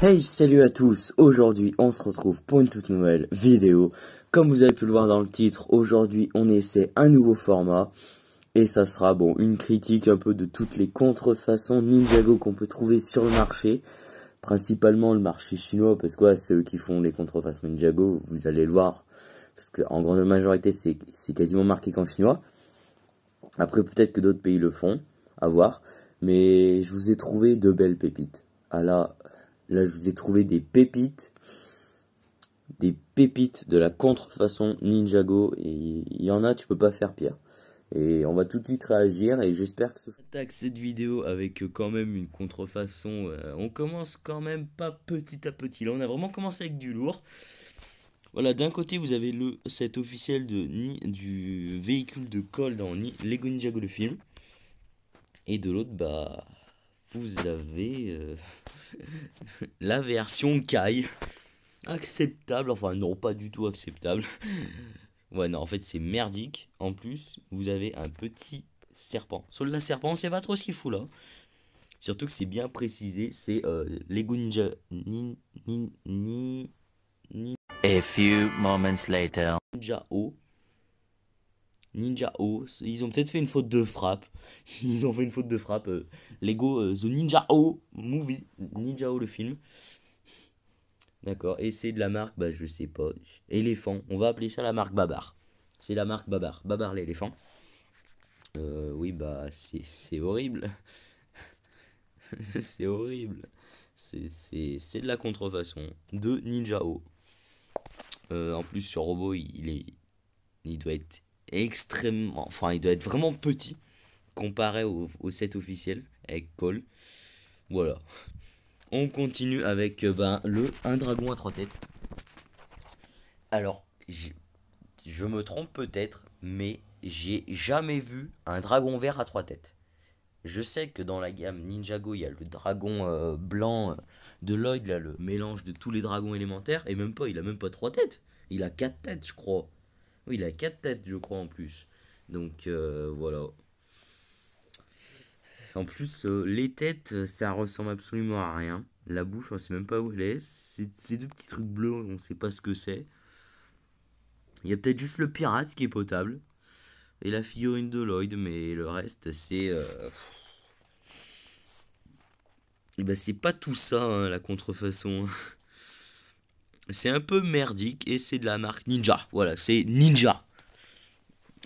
Hey salut à tous, aujourd'hui on se retrouve pour une toute nouvelle vidéo. Comme vous avez pu le voir dans le titre, aujourd'hui on essaie un nouveau format. Et ça sera bon une critique un peu de toutes les contrefaçons Ninjago qu'on peut trouver sur le marché. Principalement le marché chinois parce que ouais, c'est eux qui font les contrefaçons Ninjago, vous allez le voir. Parce qu'en grande majorité c'est quasiment marqué qu'en chinois. Après peut-être que d'autres pays le font, à voir. Mais je vous ai trouvé de belles pépites. À la Là, je vous ai trouvé des pépites. Des pépites de la contrefaçon Ninjago. Et il y en a, tu peux pas faire pire. Et on va tout de suite réagir et j'espère que ce... attaque cette vidéo avec euh, quand même une contrefaçon. Euh, on commence quand même pas petit à petit. Là, on a vraiment commencé avec du lourd. Voilà, d'un côté, vous avez le set officiel de, du véhicule de col dans Lego Ninjago le film. Et de l'autre, bah, vous avez euh, la version Kai. Acceptable, enfin non, pas du tout acceptable. Ouais, non, en fait, c'est merdique. En plus, vous avez un petit serpent. Soldat serpent, on sait pas trop ce qu'il fout là. Surtout que c'est bien précisé, c'est les euh, Lego Ninja. Nin, nin, A few moments later. Ninja O. Ninja O. Ils ont peut-être fait une faute de frappe. Ils ont fait une faute de frappe. Euh, Lego euh, The Ninja O Movie. Ninja O le film. D'accord. Et c'est de la marque, bah, je sais pas. Éléphant. On va appeler ça la marque Babar. C'est la marque Babar. Babar l'éléphant. Euh, oui, bah, c'est horrible. c'est horrible. C'est de la contrefaçon de Ninja O. en plus, ce robot, est, il doit être extrêmement. Enfin, il doit être vraiment petit comparé au, set officiel avec Cole. Voilà. On continue avec euh, ben, le Un dragon à trois têtes. Alors, je me trompe peut-être, mais j'ai jamais vu un dragon vert à trois têtes. Je sais que dans la gamme Ninjago, il y a le dragon euh, blanc euh, de Lloyd, là, le mélange de tous les dragons élémentaires, et même pas, il a même pas trois têtes. Il a quatre têtes, je crois. Oui, il a quatre têtes, je crois, en plus. Donc euh, voilà. En plus, euh, les têtes, euh, ça ressemble absolument à rien. La bouche, on sait même pas où elle est. Ces deux petits trucs bleus, on sait pas ce que c'est. Il y a peut-être juste le pirate qui est potable. Et la figurine de Lloyd, mais le reste, c'est... Euh... Et eh ben, c'est pas tout ça, hein, la contrefaçon. C'est un peu merdique et c'est de la marque Ninja. Voilà, c'est Ninja.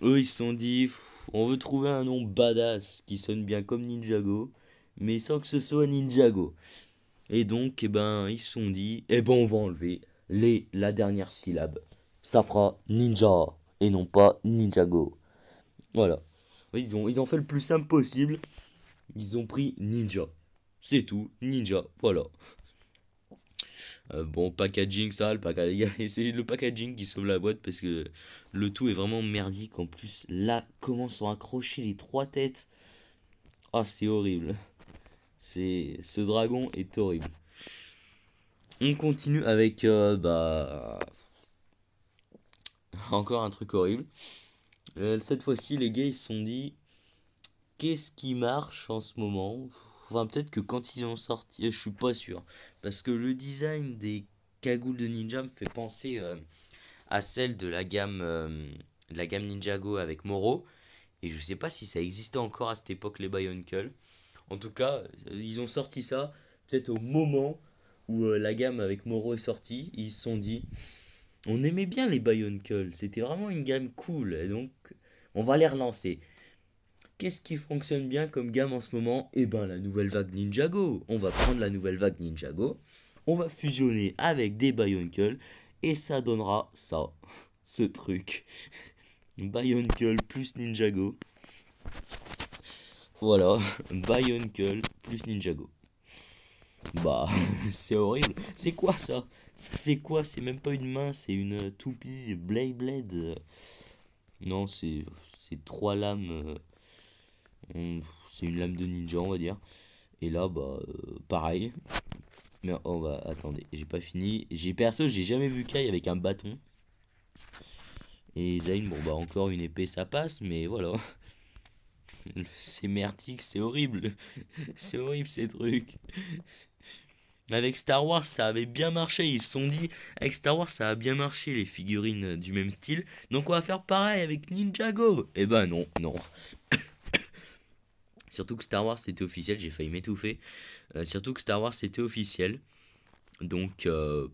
Eux, ils se sont dit, on veut trouver un nom badass qui sonne bien comme Ninjago, mais sans que ce soit Ninjago. Et donc, eh ben, ils se sont dit, et eh ben, on va enlever les, la dernière syllabe. Ça fera Ninja et non pas Ninjago. Voilà. Ils ont, ils ont fait le plus simple possible. Ils ont pris Ninja. C'est tout, Ninja. Voilà. Euh, bon, packaging, ça, le, packaging, c'est le packaging qui sauve la boîte parce que le tout est vraiment merdique. En plus, là, comment sont accrochés les trois têtes Ah, oh, c'est horrible. C'est ce dragon est horrible. On continue avec euh, bah encore un truc horrible. Euh, cette fois-ci, les gars, ils se sont dit qu'est-ce qui marche en ce moment peut-être que quand ils ont sorti, je suis pas sûr. Parce que le design des cagoules de ninja me fait penser euh, à celle de la gamme, euh, de la gamme Ninjago avec Moro. Et je sais pas si ça existait encore à cette époque, les Bionicles. En tout cas, ils ont sorti ça peut-être au moment où euh, la gamme avec Moro est sortie. Ils se sont dit, on aimait bien les Bionicles, c'était vraiment une gamme cool. donc, on va les relancer. Qu'est-ce qui fonctionne bien comme gamme en ce moment Eh ben la nouvelle vague Ninjago. On va prendre la nouvelle vague Ninjago, on va fusionner avec des Bioncle et ça donnera ça, ce truc. Bioncle plus Ninjago. Voilà, Bioncle plus Ninjago. Bah, c'est horrible. C'est quoi ça, ça C'est quoi C'est même pas une main, c'est une euh, toupie Blade Blade. Non, c'est trois lames. Euh, c'est une lame de ninja, on va dire. Et là, bah, euh, pareil. Mais on oh, va, bah, attendez, j'ai pas fini. J'ai perso, j'ai jamais vu Kai avec un bâton. Et Zayn, bon, bah, encore une épée, ça passe, mais voilà. c'est merdique, c'est horrible. c'est horrible ces trucs. Avec Star Wars, ça avait bien marché. Ils se sont dit, avec Star Wars, ça a bien marché les figurines du même style. Donc on va faire pareil avec Ninjago. Et eh ben non, non. Surtout que Star Wars c'était officiel, j'ai failli m'étouffer. Euh, surtout que Star Wars c'était officiel. Donc euh,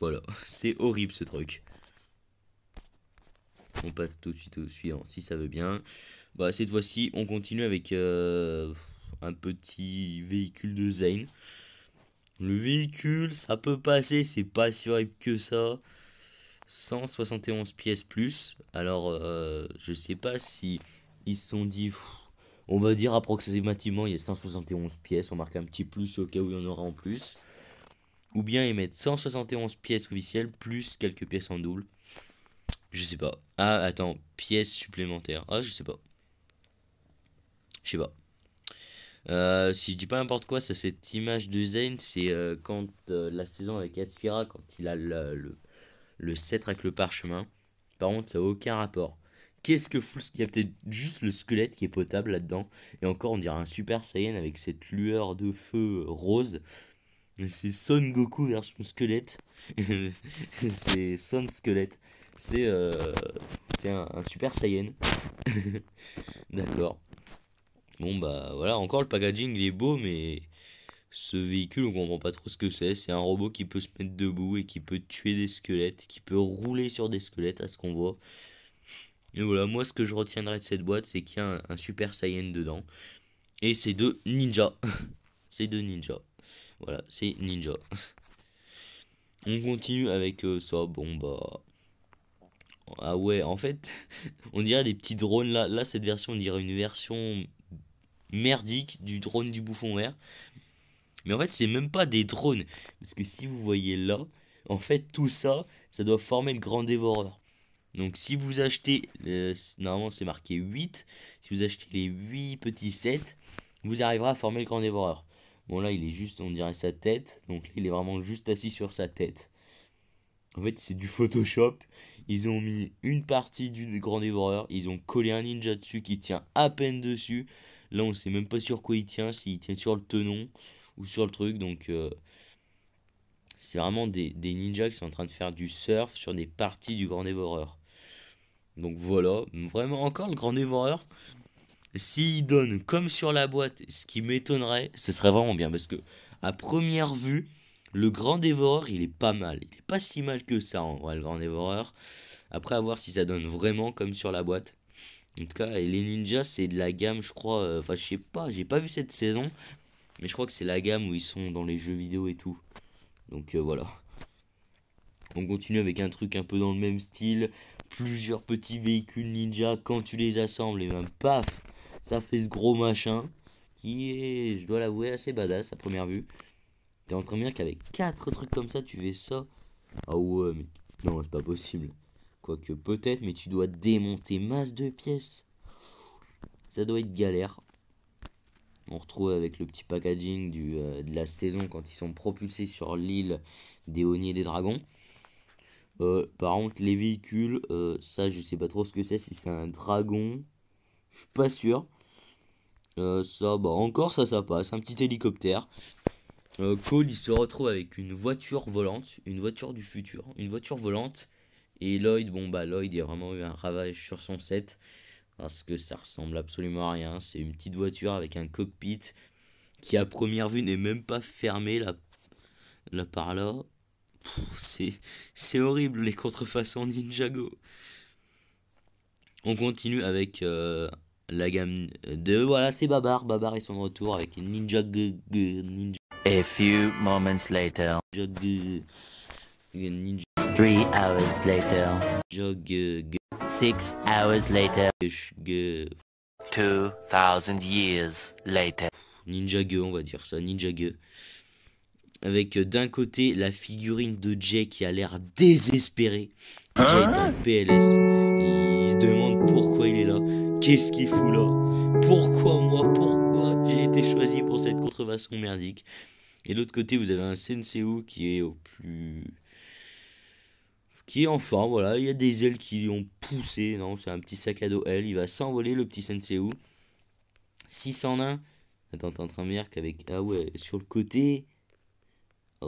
voilà, c'est horrible ce truc. On passe tout de suite au suivant si ça veut bien. Bah cette fois-ci on continue avec euh, un petit véhicule de Zane. Le véhicule, ça peut passer, c'est pas si horrible que ça. 171 pièces plus. Alors, euh, je sais pas si ils se sont dit, on va dire approximativement, il y a 171 pièces. On marque un petit plus au cas où il y en aura en plus. Ou bien ils mettent 171 pièces officielles plus quelques pièces en double. Je sais pas. Ah, attends, pièces supplémentaires. Ah, je sais pas. Je sais pas. Euh, si je dis pas n'importe quoi, c'est cette image de Zane, c'est euh, quand euh, la saison avec Aspira quand il a le, le, le sceptre avec le parchemin. Par contre, ça n'a aucun rapport qu'est-ce que full ce Il y a peut-être juste le squelette qui est potable là-dedans. Et encore, on dirait un Super Saiyan avec cette lueur de feu rose. C'est Son Goku vers son squelette. c'est Son euh, Squelette. C'est un, un, Super Saiyan. D'accord. Bon, bah voilà, encore le packaging il est beau, mais ce véhicule, on comprend pas trop ce que c'est. C'est un robot qui peut se mettre debout et qui peut tuer des squelettes, qui peut rouler sur des squelettes à ce qu'on voit. Et voilà, moi ce que je retiendrai de cette boîte, c'est qu'il y a un, Super Saiyan dedans. Et c'est de ninja. c'est de ninja. Voilà, c'est ninja. On continue avec euh, ça. Bon bah. Ah ouais, en fait, on dirait des petits drones là. Là, cette version, on dirait une version merdique du drone du bouffon vert. Mais en fait, c'est même pas des drones. Parce que si vous voyez là, en fait, tout ça, ça doit former le grand dévoreur. Donc si vous achetez, euh, normalement c'est marqué 8, si vous achetez les 8 petits 7, vous arriverez à former le grand dévoreur. Bon là il est juste, on dirait sa tête, donc il est vraiment juste assis sur sa tête. En fait c'est du Photoshop, ils ont mis une partie du grand dévoreur, ils ont collé un ninja dessus qui tient à peine dessus. Là on sait même pas sur quoi il tient, s'il tient sur le tenon ou sur le truc, donc... Euh, c'est vraiment des, des, ninjas qui sont en train de faire du surf sur des parties du Grand Dévoreur. Donc voilà, vraiment encore le grand dévoreur. S'il donne comme sur la boîte, ce qui m'étonnerait, ce serait vraiment bien. Parce que, à première vue, le grand dévoreur, il est pas mal. Il est pas si mal que ça en vrai, le grand dévoreur. Après, à voir si ça donne vraiment comme sur la boîte. En tout cas, les ninjas, c'est de la gamme, je crois. Euh, enfin, je sais pas, j'ai pas vu cette saison. Mais je crois que c'est la gamme où ils sont dans les jeux vidéo et tout. Donc euh, voilà. On continue avec un truc un peu dans le même style plusieurs petits véhicules ninja quand tu les assembles et même ben, paf, ça fait ce gros machin qui est, je dois l'avouer, assez badass à première vue. T'es en train de dire qu'avec quatre trucs comme ça, tu fais ça Ah ouais, mais non, c'est pas possible. Quoique peut-être, mais tu dois démonter masse de pièces. Ça doit être galère. On retrouve avec le petit packaging du, euh, de la saison quand ils sont propulsés sur l'île des Honniers des Dragons. Euh, par contre, les véhicules, euh, ça, je sais pas trop ce que c'est. Si c'est un dragon, je suis pas sûr. Euh, ça, bah, encore ça, ça passe. Un petit hélicoptère. Cole, il se retrouve avec une voiture volante, une voiture du futur, une voiture volante. Et Lloyd, bon, bah, Lloyd, il a vraiment eu un ravage sur son set. Parce que ça ressemble absolument à rien. C'est une petite voiture avec un cockpit qui, à première vue, n'est même pas fermé là, là par là. C'est horrible les contrefaçons Ninjago. On continue avec euh, la gamme de. Voilà, c'est Babar. Babar est son retour avec Ninja G. -G Ninja. A few moments later. Ninja G. Three hours later. Ninja G. Six hours later. G. thousand years later. Ninja G, on va dire ça. Ninja G avec euh, d'un côté la figurine de Jay qui a l'air désespéré. Jay ah. est en PLS. Il se demande pourquoi il est là. Qu'est-ce qu'il fout là Pourquoi moi Pourquoi j'ai été choisi pour cette contrefaçon merdique Et de l'autre côté, vous avez un Senseo qui est au plus qui est en forme, voilà, il y a des ailes qui lui ont poussé, non, c'est un petit sac à dos aile, il va s'envoler le petit Senseu. 601, attends, t'es en train de me dire qu'avec, ah ouais, sur le côté,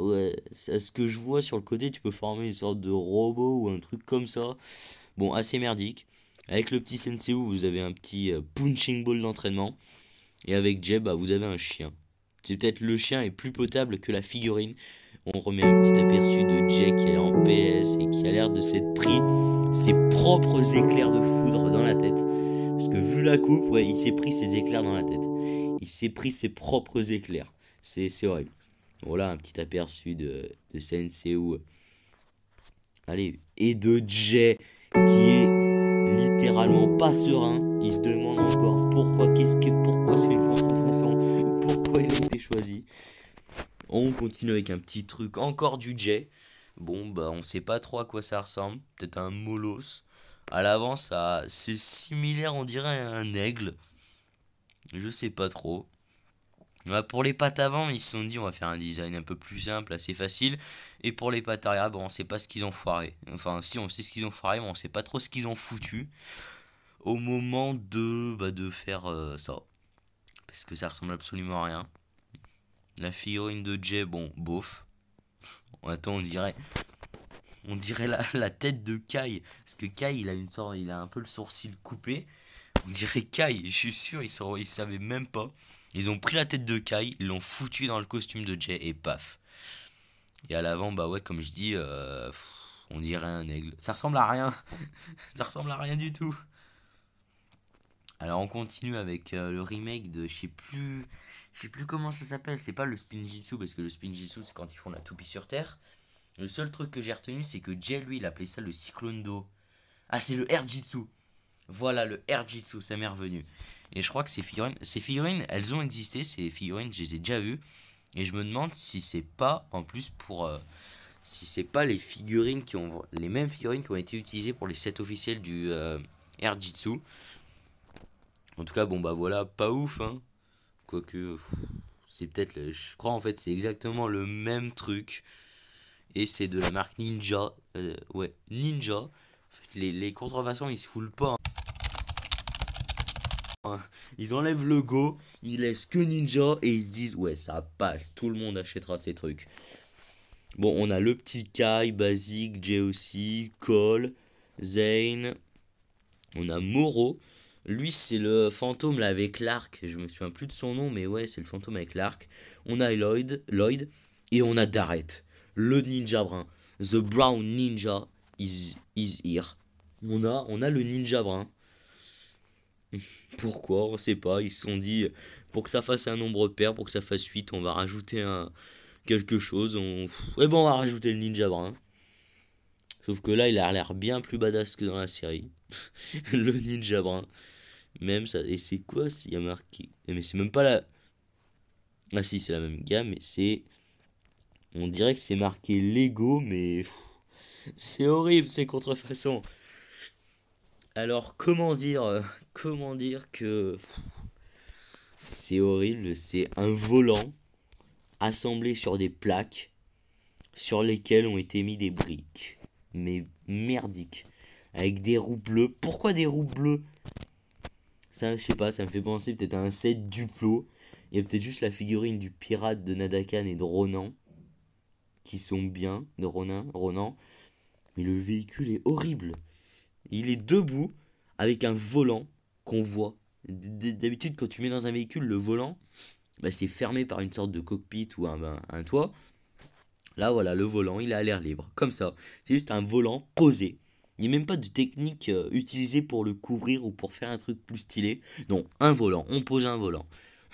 ouais, à ce que je vois sur le côté, tu peux former une sorte de robot ou un truc comme ça. Bon, assez merdique. Avec le petit Sensei, vous avez un petit euh, punching ball d'entraînement. Et avec Jeb, bah, vous avez un chien. C'est peut-être le chien est plus potable que la figurine. On remet un petit aperçu de Jack qui est en PS et qui a l'air de s'être pris ses propres éclairs de foudre dans la tête. Parce que vu la coupe, ouais, il s'est pris ses éclairs dans la tête. Il s'est pris ses propres éclairs. C'est horrible. Voilà un petit aperçu de, de euh, Allez, et de Jay qui est littéralement pas serein. Il se demande encore pourquoi, qu'est-ce que, pourquoi c'est une contrefaçon, pourquoi il a été choisi. On continue avec un petit truc encore du Jay Bon, bah, on sait pas trop à quoi ça ressemble. Peut-être un molos. À l'avant, ça, c'est similaire, on dirait, à un aigle. Je sais pas trop. Bah, pour les pattes avant, ils se sont dit on va faire un design un peu plus simple, assez facile. Et pour les pattes arrière, bon, on sait pas ce qu'ils ont foiré. Enfin, si on sait ce qu'ils ont foiré, mais on sait pas trop ce qu'ils ont foutu au moment de, bah, de faire euh, ça. Parce que ça ressemble absolument à rien. La figurine de Jay, bon, bof. Attends, on dirait. On dirait la, la tête de Kai. Parce que Kai, il a une sorte, il a un peu le sourcil coupé. On dirait Kai, je suis sûr, il, il savait même pas. Ils ont pris la tête de Kai, ils l'ont foutu dans le costume de Jay et paf. Et à l'avant, bah ouais, comme je dis, euh, on dirait un aigle. Ça ressemble à rien. Ça ressemble à rien du tout. Alors on continue avec euh, le remake de je sais plus je sais plus comment ça s'appelle, c'est pas le Spinjitsu parce que le Spinjitsu c'est quand ils font la toupie sur terre. Le seul truc que j'ai retenu c'est que Jay lui il appelait ça le cyclone d'eau. Ah c'est le Air Voilà le Air ça m'est revenu. Et je crois que ces figurines, ces figurines, elles ont existé, ces figurines, je les ai déjà vues. Et je me demande si c'est pas, en plus, pour. Euh, si c'est pas les figurines qui ont. Les mêmes figurines qui ont été utilisées pour les sets officiels du euh, En tout cas, bon, bah voilà, pas ouf, hein. Quoique. C'est peut-être. Je crois, en fait, c'est exactement le même truc. Et c'est de la marque Ninja. Euh, ouais, Ninja. les, les contrefaçons, ils se foulent pas. Hein. Hein. Ils enlèvent le Go, ils laissent que Ninja et ils se disent ouais ça passe, tout le monde achètera ces trucs. Bon, on a le petit Kai, Basique Jay aussi, Cole, Zane. On a Moro. Lui, c'est le fantôme là avec l'arc. Je me souviens plus de son nom, mais ouais, c'est le fantôme avec l'arc. On a Lloyd, Lloyd. Et on a Darrett, le ninja brun. The Brown Ninja is, is here. On a, on a le ninja brun. Pourquoi On sait pas. Ils se sont dit, pour que ça fasse un nombre pair, pour que ça fasse 8, on va rajouter un, quelque chose. On... Et eh bon, on va rajouter le ninja brun. Sauf que là, il a l'air bien plus badass que dans la série. le ninja brun. Même ça. Et c'est quoi s'il a marqué eh, Mais c'est même pas la. Ah si, c'est la même gamme, mais c'est. On dirait que c'est marqué Lego, mais. C'est horrible ces contrefaçons. Alors, comment dire euh, comment dire que c'est horrible, c'est un volant assemblé sur des plaques sur lesquelles ont été mis des briques. Mais merdique. Avec des roues bleues. Pourquoi des roues bleues Ça, je sais pas, ça me fait penser peut-être à un set Duplo. Il y a peut-être juste la figurine du pirate de Nadakan et de Ronan. Qui sont bien, de Ronan, Ronan. Mais le véhicule est horrible. Il est debout, avec un volant qu'on voit. D'habitude, quand tu mets dans un véhicule le volant, bah, c'est fermé par une sorte de cockpit ou un, toit. Là, voilà, le volant, il a l'air libre, comme ça. C'est juste un volant posé. Il n'y a même pas de technique euh, utilisée pour le couvrir ou pour faire un truc plus stylé. Non, un volant, on pose un volant.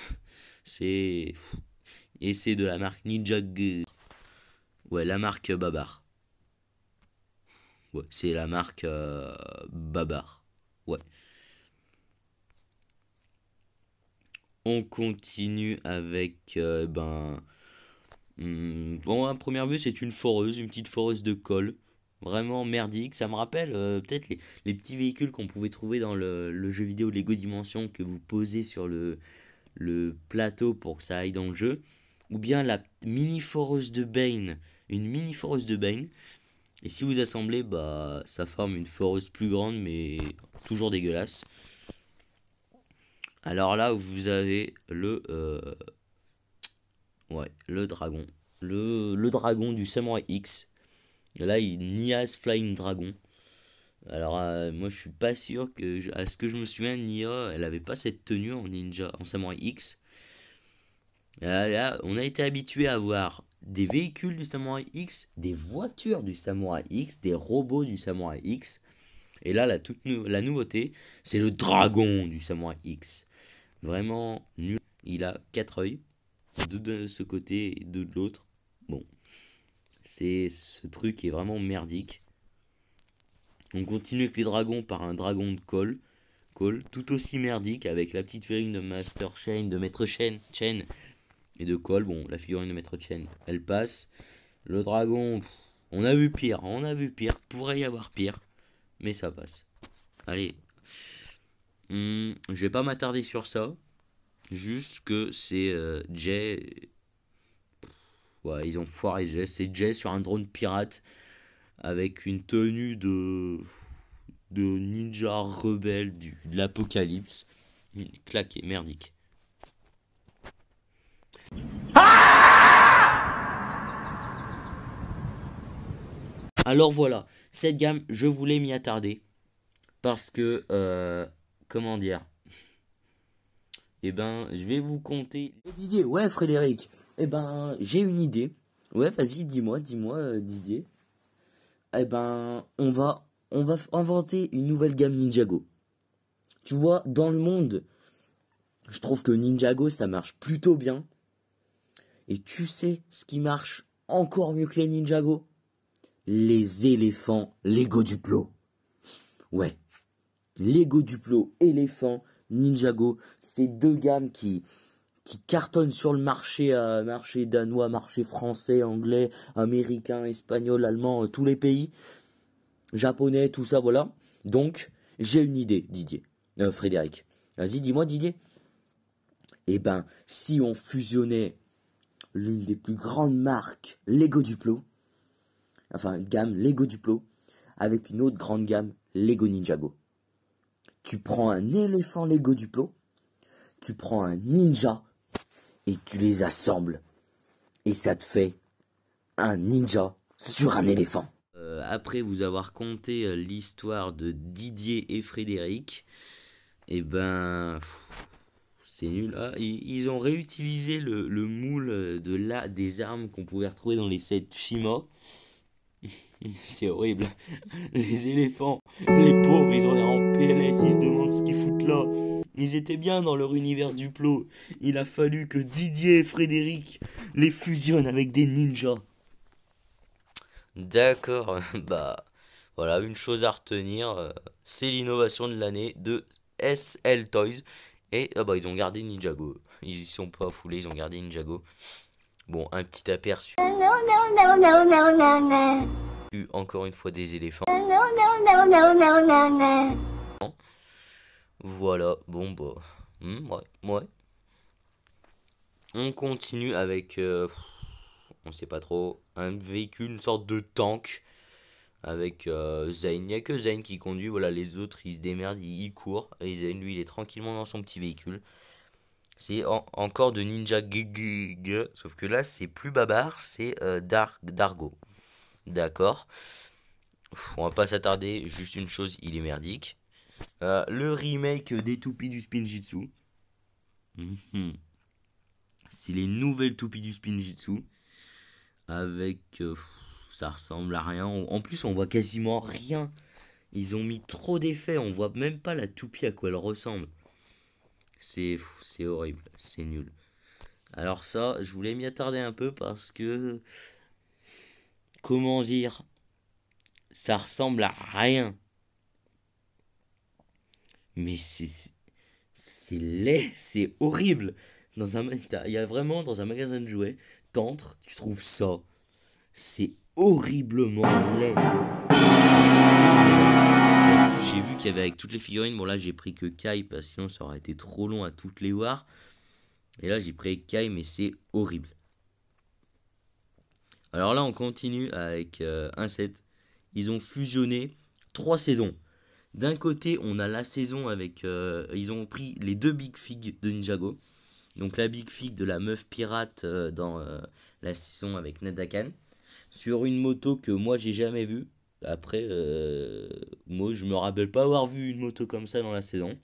c'est. Et c'est de la marque Ninja Ouais, la marque Babar. Ouais, c'est la marque euh, Babar. Ouais. On continue avec euh, ben hmm, bon à première vue c'est une foreuse, une petite foreuse de colle, vraiment merdique. Ça me rappelle euh, peut-être les, petits véhicules qu'on pouvait trouver dans le, jeu vidéo Lego Dimension que vous posez sur le le plateau pour que ça aille dans le jeu, ou bien la mini foreuse de Bane, une mini foreuse de Bane. Et si vous assemblez, bah ça forme une foreuse plus grande mais toujours dégueulasse. Alors là, vous avez le. Euh, ouais, le dragon. Le, le, dragon du Samurai X. Là, il Nia's Flying Dragon. Alors, euh, moi, je suis pas sûr que. à ce que je me souviens, Nia, elle avait pas cette tenue en ninja, en Samurai X. Là, là on a été habitué à voir des véhicules du Samurai X, des voitures du Samurai X, des robots du Samurai X. Et là, la, toute la nouveauté, c'est le dragon du Samurai X. Vraiment nul. Il a quatre yeux, deux de ce côté et deux de l'autre. Bon, c'est ce truc est vraiment merdique. On continue avec les dragons par un dragon de Cole. Cole, tout aussi merdique avec la petite figurine de Master Chain, de Maître Chain, Chain et de Cole. Bon, la figurine de Maître Chain, elle passe. Le dragon, on a vu pire, on a vu pire, pourrait y avoir pire, mais ça passe. Allez, Hmm, je vais pas m'attarder sur ça. Juste que c'est euh, Jay. Ouais, ils ont foiré Jay. C'est Jay sur un drone pirate avec une tenue de. de ninja rebelle du, de l'apocalypse. Claqué, merdique. Ah Alors voilà, cette gamme, je voulais m'y attarder. Parce que. Euh, comment dire Eh ben, je vais vous compter. Eh, Didier, ouais, Frédéric. Eh ben, j'ai une idée. Ouais, vas-y, dis-moi, dis-moi, euh, Didier. Eh ben, on va, on va inventer une nouvelle gamme Ninjago. Tu vois, dans le monde, je trouve que Ninjago, ça marche plutôt bien. Et tu sais ce qui marche encore mieux que les Ninjago Les éléphants Lego Duplo. Ouais, Lego Duplo, Elephant, Ninjago, ces deux gammes qui qui cartonnent sur le marché euh, marché danois, marché français, anglais, américain, espagnol, allemand, euh, tous les pays japonais, tout ça voilà. Donc, j'ai une idée, Didier. Euh, Frédéric. Vas-y, dis-moi Didier. Eh ben, si on fusionnait l'une des plus grandes marques Lego Duplo, enfin gamme Lego Duplo, avec une autre grande gamme Lego Ninjago tu prends un éléphant Lego Duplo, tu prends un ninja et tu les assembles. Et ça te fait un ninja sur un éléphant. Euh, après vous avoir conté euh, l'histoire de Didier et Frédéric, eh ben c'est nul. Ah, ils ont réutilisé le, le moule euh, de la, des armes qu'on pouvait retrouver dans les sets Shima. C'est horrible. Les éléphants, les pauvres, ils ont l'air en PLS, ils se demandent ce qu'ils foutent là. Ils étaient bien dans leur univers Duplo. Il a fallu que Didier et Frédéric les fusionnent avec des ninjas. D'accord, bah voilà, une chose à retenir, euh, c'est l'innovation de l'année de SL Toys. Et ah bah ils ont gardé Ninjago. Ils sont pas foulés, ils ont gardé Ninjago. Bon, un petit aperçu. Non, encore une fois des éléphants. Voilà, bon, bah. ouais, ouais. On continue avec. on sait pas trop. Un véhicule, une sorte de tank. Avec Zayn. Il n'y a que Zayn qui conduit. Voilà, les autres, ils se démerdent, ils, ils courent. Et Zayn, lui, il est tranquillement dans son petit véhicule c'est encore de Ninja Gigig. sauf que là c'est plus babar, c'est euh, Dark Dargo. D'accord. On va pas s'attarder, juste une chose, il est merdique. Euh, le remake des toupies du Spinjitzu. si mhm. C'est les nouvelles toupies du Spinjitzu. Avec. Euh, ça ressemble à rien. En plus, on voit quasiment rien. Ils ont mis trop d'effets. On voit même pas la toupie à quoi elle ressemble. C'est horrible, c'est nul. Alors ça, je voulais m'y attarder un peu parce que comment dire, ça ressemble à rien. Mais c'est c'est laid, c'est horrible. Dans un il y a vraiment dans un magasin de jouets, t'entres, tu trouves ça. C'est horriblement laid j'ai vu qu'il y avait avec toutes les figurines. Bon, là, j'ai pris que Kai parce que sinon, ça aurait été trop long à toutes les voir. Et là, j'ai pris Kai, mais c'est horrible. Alors là, on continue avec euh, un set. Ils ont fusionné trois saisons. D'un côté, on a la saison avec. Euh, ils ont pris les deux Big Fig de Ninjago. Donc la Big Fig de la meuf pirate euh, dans la saison avec Nadakan. Sur une moto que moi j'ai jamais vue. Après, euh, moi, je me rappelle pas avoir vu une moto comme ça dans la saison.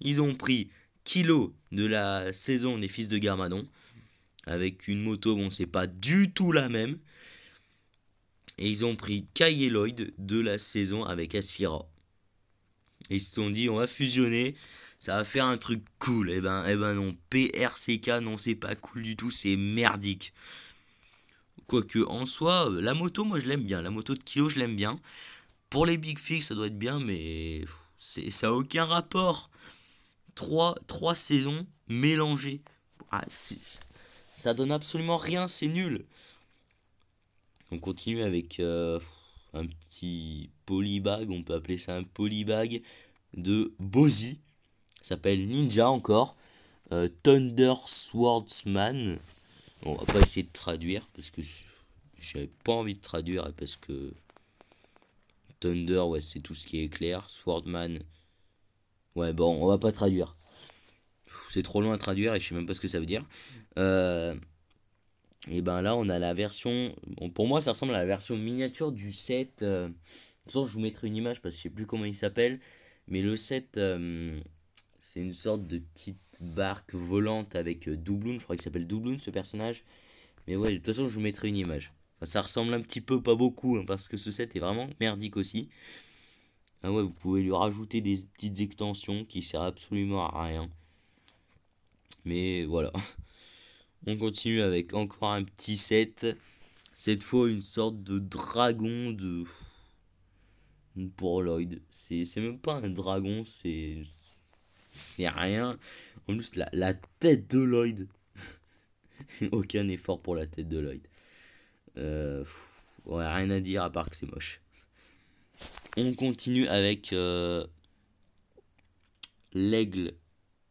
Ils ont pris Kilo de la saison des Fils de Garmadon. Avec une moto, bon, c'est pas du tout la même. Et ils ont pris Kai et Lloyd de la saison avec Asphira. ils se sont dit, on va fusionner, ça va faire un truc cool. Et eh ben, et eh ben non, PRCK, non, c'est pas cool du tout, c'est merdique. Quoique en soi, euh, la moto, moi je l'aime bien. La moto de kilo, je l'aime bien. Pour les big fix, ça doit être bien, mais ça n'a aucun rapport. Trois, trois saisons mélangées. Ah, ça donne absolument rien, c'est nul. On continue avec euh, un petit polybag, on peut appeler ça un polybag de Bozy. S'appelle Ninja encore. Euh, Thunder Swordsman on va pas essayer de traduire parce que j'avais pas envie de traduire et parce que Thunder, ouais, c'est tout ce qui est clair. Swordman, ouais, bon, on va pas traduire. C'est trop loin à traduire et je sais même pas ce que ça veut dire. Euh, et ben là, on a la version. pour moi, ça ressemble à la version miniature du set. Euh, toute sans, je vous mettrai une image parce que je sais plus comment il s'appelle. Mais le set. Euh, c'est une sorte de petite barque volante avec euh, Doubloon. Je crois qu'il s'appelle Doubloon ce personnage. Mais ouais, de toute façon, je vous mettrai une image. Enfin, ça ressemble un petit peu, pas beaucoup, hein, parce que ce set est vraiment merdique aussi. Ah ouais, vous pouvez lui rajouter des petites extensions qui servent absolument à rien. Mais voilà. On continue avec encore un petit set. Cette fois, une sorte de dragon de. Pour Lloyd. C'est même pas un dragon, c'est c'est rien. En plus, la, tête de Lloyd. Aucun effort pour la tête de Lloyd. Euh, ouais, rien à dire à part que c'est moche. On continue avec euh, l'aigle.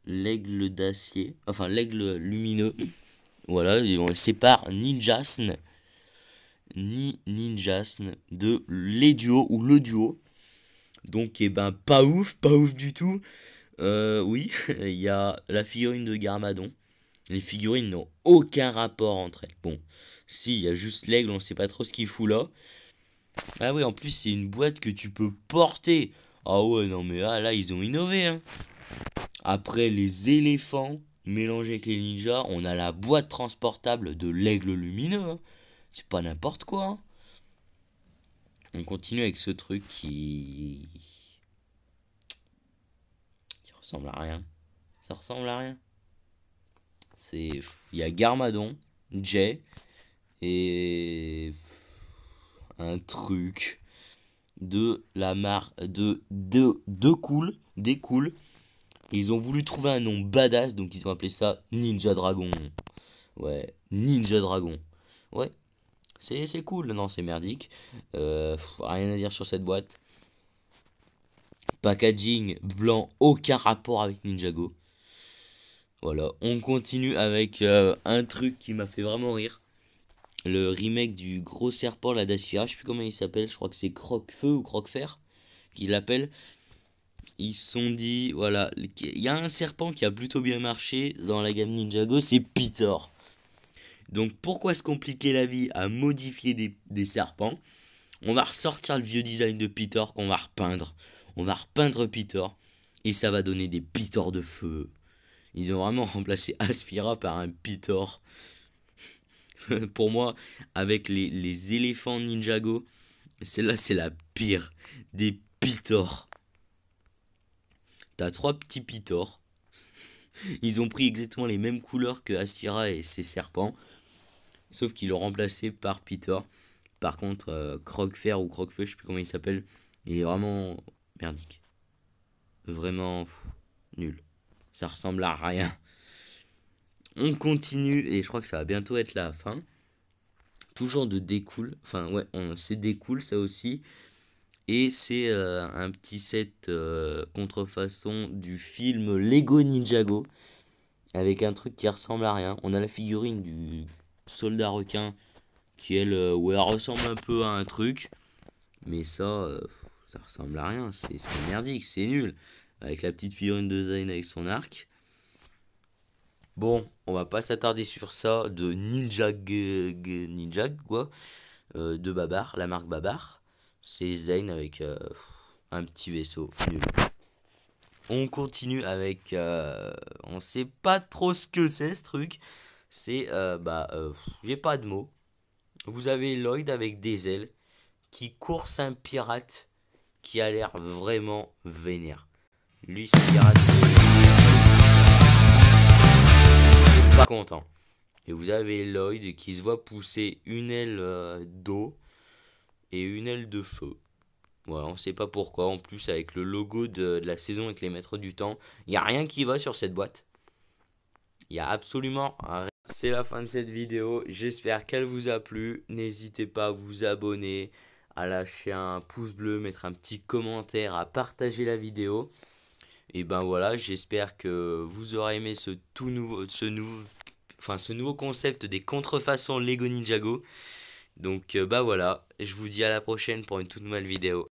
L'aigle d'acier. Enfin, l'aigle lumineux. Voilà, on sépare Ninjas Ni ninjas. de les duos ou le duo. Donc, et eh ben, pas ouf, pas ouf du tout. Euh, oui, il y a la figurine de Garmadon. Les figurines n'ont aucun rapport entre elles. Bon, si, il y a juste l'aigle, on sait pas trop ce qu'il fout là. Ah oui, en plus, c'est une boîte que tu peux porter. Ah ouais, non mais ah, là, ils ont innové. Hein. Après les éléphants mélangés avec les ninjas, on a la boîte transportable de l'aigle lumineux. Hein. C'est pas n'importe quoi. Hein. On continue avec ce truc qui ressemble à rien. Ça ressemble à rien. C'est. Il y a Garmadon, Jay, et. Un truc de la marque de de de cool des ils ont voulu trouver un nom badass donc ils ont appelé ça ninja dragon ouais ninja dragon ouais c'est cool non c'est merdique euh, rien à dire sur cette boîte Packaging blanc, aucun rapport avec Ninjago. Voilà, on continue avec euh, un truc qui m'a fait vraiment rire. Le remake du gros serpent, la Dasfira, je sais plus comment il s'appelle, je crois que c'est Croque-Feu ou Croque-Fer qu'il l'appelle. Ils sont dit, voilà, il y a un serpent qui a plutôt bien marché dans la gamme Ninjago, c'est Pitor. Donc pourquoi se compliquer la vie à modifier des, des serpents On va ressortir le vieux design de Pitor qu'on va repeindre on va repeindre Pitor, et ça va donner des Pitor de feu. Ils ont vraiment remplacé Aspira par un Pitor. Pour moi, avec les, éléphants Ninjago, celle-là c'est la pire des Pitor. T'as trois petits Pitor. Ils ont pris exactement les mêmes couleurs que Asphira et ses serpents, sauf qu'ils l'ont remplacé par Pitor. Par contre, euh, Croquefer ou Croquefeu, je sais plus comment il s'appelle, il est vraiment merdique. Vraiment nul. Ça ressemble à rien. On continue et je crois que ça va bientôt être la fin. Toujours de découle. Enfin ouais, on c'est découle ça aussi. Et c'est euh, un petit set euh, contrefaçon du film Lego Ninjago. Avec un truc qui ressemble à rien. On a la figurine du soldat requin qui elle, euh, ouais, ressemble un peu à un truc. Mais ça, ça ressemble à rien, c'est merdique, c'est nul. Avec la petite figurine de Zayn avec son arc. Bon, on va pas s'attarder sur ça de Ninja Ninja quoi euh, de Babar, la marque Babar. C'est Zayn avec euh, un petit vaisseau On continue avec euh, on sait pas trop ce que c'est ce truc. C'est bah j'ai pas de mots. Vous avez Lloyd avec des ailes qui course un pirate qui a l'air vraiment vénère. Lui, c'est Pas content. Et vous avez Lloyd qui se voit pousser une aile euh, d'eau et une aile de feu. Voilà, on sait pas pourquoi. En plus, avec le logo de, la saison avec les maîtres du temps, il n'y a rien qui va sur cette boîte. Il n'y a absolument rien. C'est la fin de cette vidéo. J'espère qu'elle vous a plu. N'hésitez pas à vous abonner à lâcher un pouce bleu, mettre un petit commentaire, à partager la vidéo. Et ben voilà, j'espère que vous aurez aimé ce tout nouveau, ce nouveau, enfin ce nouveau concept des contrefaçons Lego Ninjago. Donc euh, bah ben voilà, je vous dis à la prochaine pour une toute nouvelle vidéo.